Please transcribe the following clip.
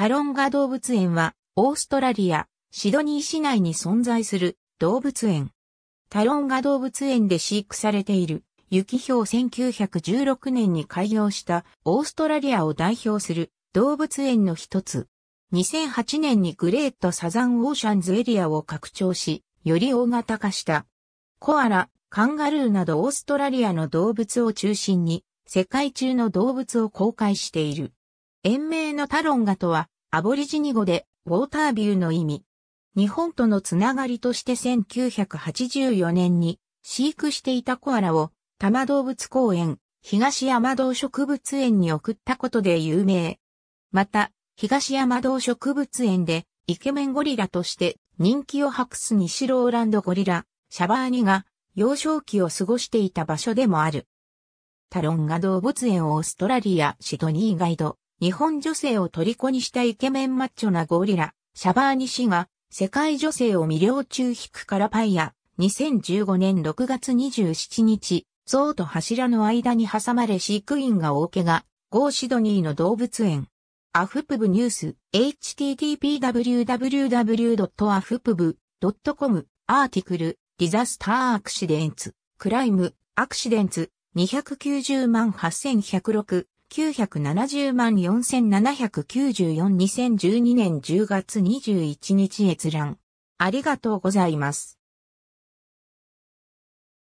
タロンガ動物園は、オーストラリア、シドニー市内に存在する動物園。タロンガ動物園で飼育されている、ユキヒョウ1916年に開業したオーストラリアを代表する動物園の一つ。2008年にグレートサザンオーシャンズエリアを拡張し、より大型化した。コアラ、カンガルーなどオーストラリアの動物を中心に、世界中の動物を公開している。延命のタロンガとは、アボリジニ語でウォータービューの意味。日本とのつながりとして1984年に飼育していたコアラを多摩動物公園東山道植物園に送ったことで有名。また、東山道植物園でイケメンゴリラとして人気を博す西ローランドゴリラ、シャバーニが幼少期を過ごしていた場所でもある。タロンガ動物園オーストラリアシドニーガイド。日本女性を虜にしたイケメンマッチョなゴリラ、シャバーニ氏が、世界女性を魅了中引くからパイア、2015年6月27日、象と柱の間に挟まれ飼育員が大怪我、ゴーシドニーの動物園。アフプブニュース、http://www.afpb.com、アーティクル、ディザスターアクシデンツ、クライム、アクシデンツ、290万8106、970万4794 2012年10月21日閲覧。ありがとうございます。